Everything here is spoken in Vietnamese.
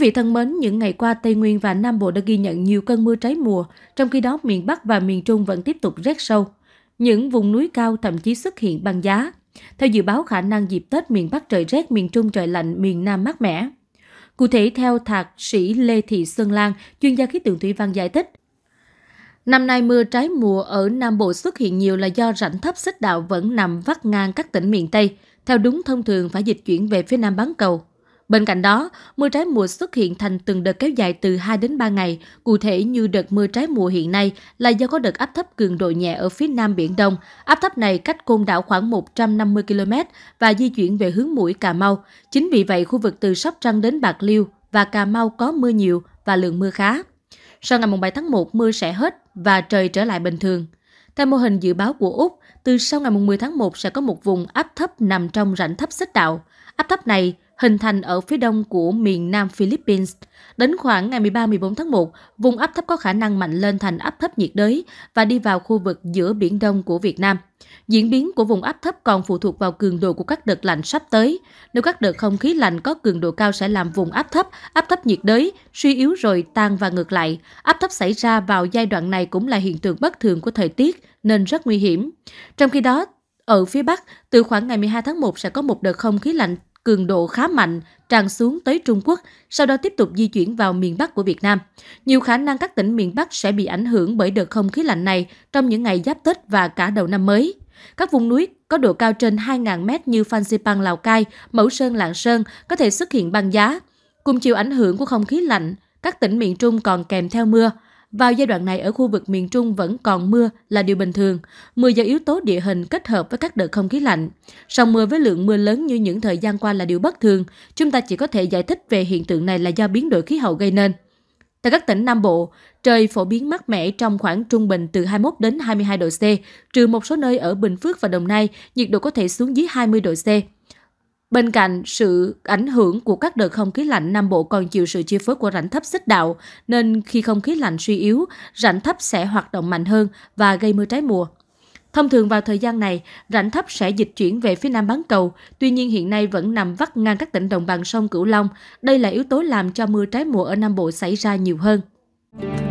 vị thân mến, những ngày qua Tây Nguyên và Nam Bộ đã ghi nhận nhiều cơn mưa trái mùa, trong khi đó miền Bắc và miền Trung vẫn tiếp tục rét sâu. Những vùng núi cao thậm chí xuất hiện băng giá. Theo dự báo khả năng dịp Tết miền Bắc trời rét, miền Trung trời lạnh, miền Nam mát mẻ. Cụ thể theo thạc sĩ Lê Thị Xuân Lan, chuyên gia khí tượng thủy văn giải thích, Năm nay mưa trái mùa ở Nam Bộ xuất hiện nhiều là do rãnh thấp xích đạo vẫn nằm vắt ngang các tỉnh miền Tây, theo đúng thông thường phải dịch chuyển về phía Nam bán cầu. Bên cạnh đó, mưa trái mùa xuất hiện thành từng đợt kéo dài từ 2 đến 3 ngày, cụ thể như đợt mưa trái mùa hiện nay là do có đợt áp thấp cường độ nhẹ ở phía nam Biển Đông. Áp thấp này cách côn đảo khoảng 150 km và di chuyển về hướng mũi Cà Mau. Chính vì vậy, khu vực từ Sóc Trăng đến Bạc Liêu và Cà Mau có mưa nhiều và lượng mưa khá. Sau ngày 7 tháng 1, mưa sẽ hết và trời trở lại bình thường. Theo mô hình dự báo của Úc, từ sau ngày 10 tháng 1 sẽ có một vùng áp thấp nằm trong rãnh thấp xích đạo. Áp thấp này hình thành ở phía đông của miền nam Philippines. Đến khoảng ngày 13-14 tháng 1, vùng áp thấp có khả năng mạnh lên thành áp thấp nhiệt đới và đi vào khu vực giữa Biển Đông của Việt Nam. Diễn biến của vùng áp thấp còn phụ thuộc vào cường độ của các đợt lạnh sắp tới. Nếu các đợt không khí lạnh có cường độ cao sẽ làm vùng áp thấp, áp thấp nhiệt đới suy yếu rồi tan và ngược lại. Áp thấp xảy ra vào giai đoạn này cũng là hiện tượng bất thường của thời tiết nên rất nguy hiểm. Trong khi đó, ở phía Bắc, từ khoảng ngày 12 tháng 1 sẽ có một đợt không khí lạnh cường độ khá mạnh tràn xuống tới Trung Quốc, sau đó tiếp tục di chuyển vào miền Bắc của Việt Nam. Nhiều khả năng các tỉnh miền Bắc sẽ bị ảnh hưởng bởi đợt không khí lạnh này trong những ngày giáp Tết và cả đầu năm mới. Các vùng núi có độ cao trên 2.000 m như Phan Xipang Lào Cai, Mẫu Sơn Lạng Sơn có thể xuất hiện băng giá. Cùng chịu ảnh hưởng của không khí lạnh, các tỉnh miền Trung còn kèm theo mưa. Vào giai đoạn này ở khu vực miền Trung vẫn còn mưa là điều bình thường. Mưa do yếu tố địa hình kết hợp với các đợt không khí lạnh. Song mưa với lượng mưa lớn như những thời gian qua là điều bất thường. Chúng ta chỉ có thể giải thích về hiện tượng này là do biến đổi khí hậu gây nên. Tại các tỉnh Nam Bộ, trời phổ biến mát mẻ trong khoảng trung bình từ 21 đến 22 độ C, trừ một số nơi ở Bình Phước và Đồng Nai, nhiệt độ có thể xuống dưới 20 độ C. Bên cạnh sự ảnh hưởng của các đợt không khí lạnh Nam Bộ còn chịu sự chi phối của rãnh thấp xích đạo, nên khi không khí lạnh suy yếu, rãnh thấp sẽ hoạt động mạnh hơn và gây mưa trái mùa. Thông thường vào thời gian này, rãnh thấp sẽ dịch chuyển về phía nam bán cầu, tuy nhiên hiện nay vẫn nằm vắt ngang các tỉnh đồng bằng sông Cửu Long. Đây là yếu tố làm cho mưa trái mùa ở Nam Bộ xảy ra nhiều hơn.